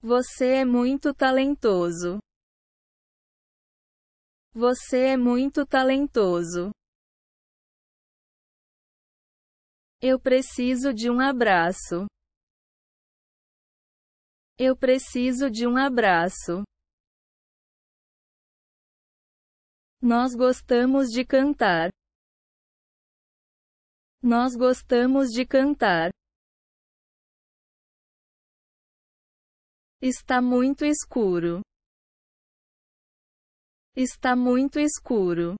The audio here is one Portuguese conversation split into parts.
Você é muito talentoso. Você é muito talentoso. Eu preciso de um abraço. Eu preciso de um abraço. Nós gostamos de cantar. Nós gostamos de cantar. Está muito escuro. Está muito escuro.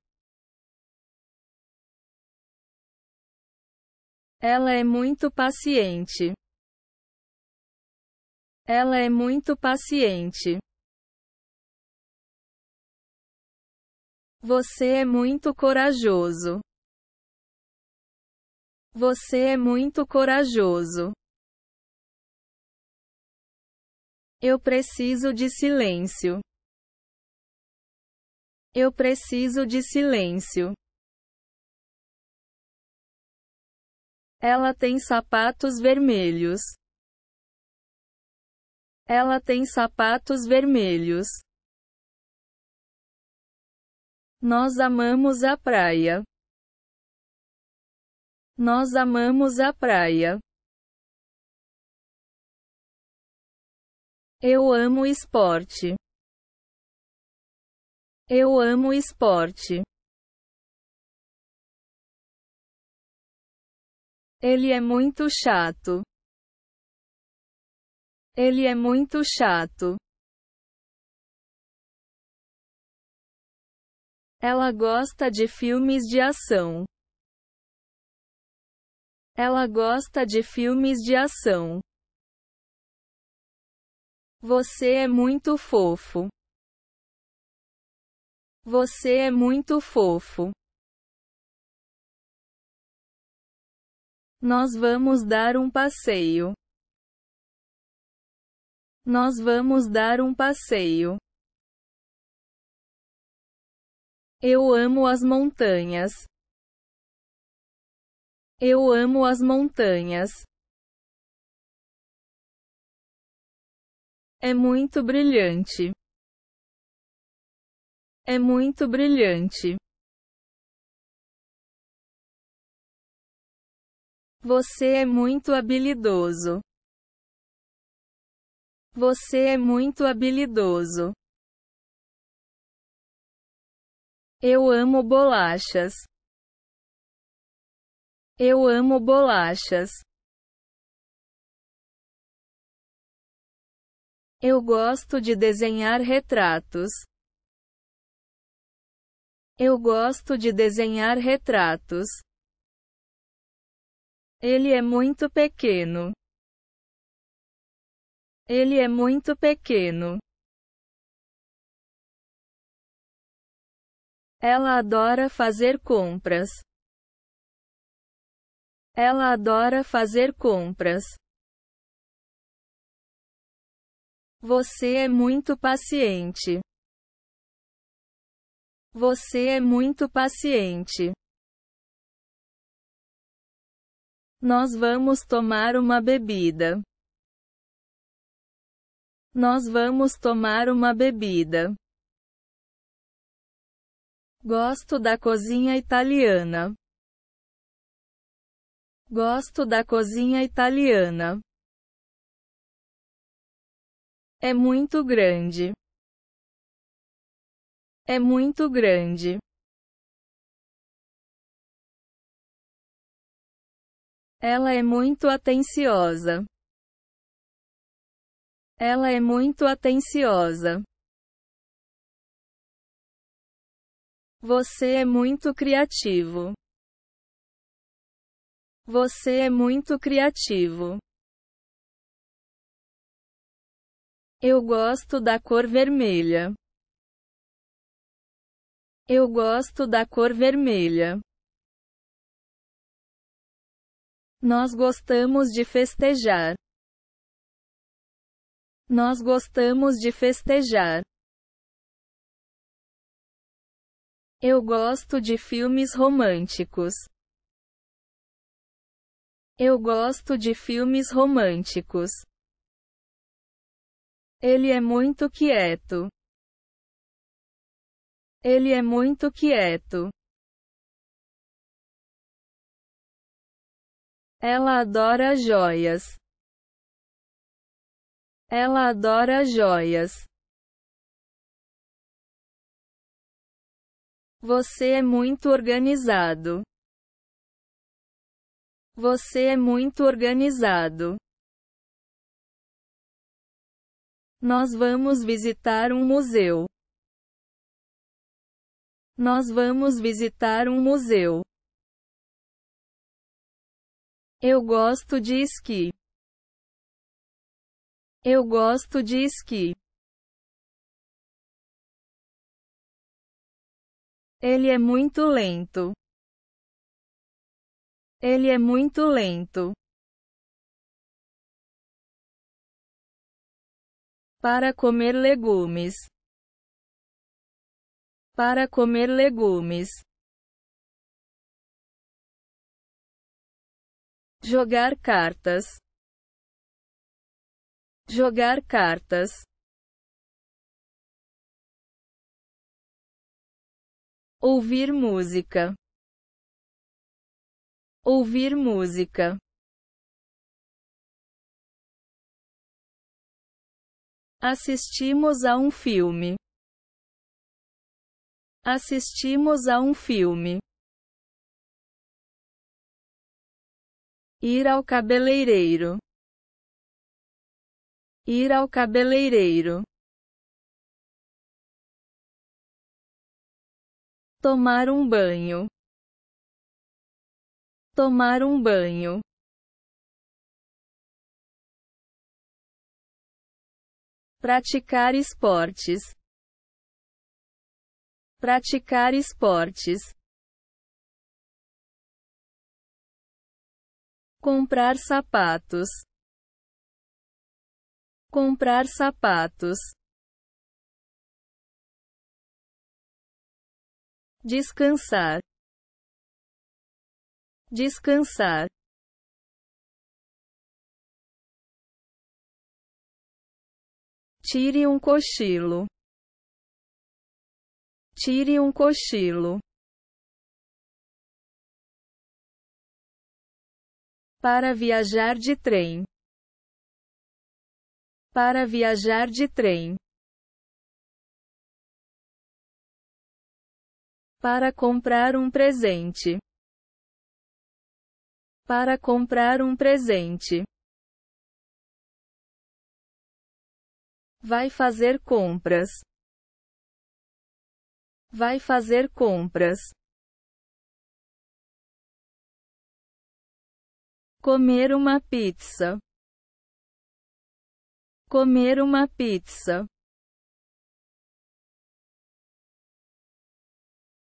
Ela é muito paciente. Ela é muito paciente. Você é muito corajoso. Você é muito corajoso. Eu preciso de silêncio. Eu preciso de silêncio. Ela tem sapatos vermelhos. Ela tem sapatos vermelhos. Nós amamos a praia. Nós amamos a praia. Eu amo esporte. Eu amo esporte. Ele é muito chato. Ele é muito chato. Ela gosta de filmes de ação. Ela gosta de filmes de ação. Você é muito fofo. Você é muito fofo. Nós vamos dar um passeio. Nós vamos dar um passeio. Eu amo as montanhas. Eu amo as montanhas. É muito brilhante. É muito brilhante. Você é muito habilidoso. Você é muito habilidoso. Eu amo bolachas. Eu amo bolachas. Eu gosto de desenhar retratos. Eu gosto de desenhar retratos. Ele é muito pequeno. Ele é muito pequeno. Ela adora fazer compras. Ela adora fazer compras. Você é muito paciente. Você é muito paciente. Nós vamos tomar uma bebida. Nós vamos tomar uma bebida. Gosto da cozinha italiana. Gosto da cozinha italiana. É muito grande. É muito grande. Ela é muito atenciosa. Ela é muito atenciosa. Você é muito criativo. Você é muito criativo. Eu gosto da cor vermelha. Eu gosto da cor vermelha. Nós gostamos de festejar. Nós gostamos de festejar. Eu gosto de filmes românticos. Eu gosto de filmes românticos. Ele é muito quieto. Ele é muito quieto. Ela adora joias. Ela adora joias. Você é muito organizado. Você é muito organizado. Nós vamos visitar um museu. Nós vamos visitar um museu. Eu gosto de esqui. Eu gosto de esqui. Ele é muito lento. Ele é muito lento. Para comer legumes. Para comer legumes. Jogar cartas. Jogar cartas. Ouvir música. Ouvir música. Assistimos a um filme. Assistimos a um filme. Ir ao cabeleireiro. Ir ao cabeleireiro. Tomar um banho. Tomar um banho. Praticar esportes. Praticar esportes. Comprar sapatos. Comprar sapatos. Descansar. Descansar. Tire um cochilo. Tire um cochilo. Para viajar de trem. Para viajar de trem. Para comprar um presente. Para comprar um presente. Vai fazer compras. Vai fazer compras. Comer uma pizza. Comer uma pizza.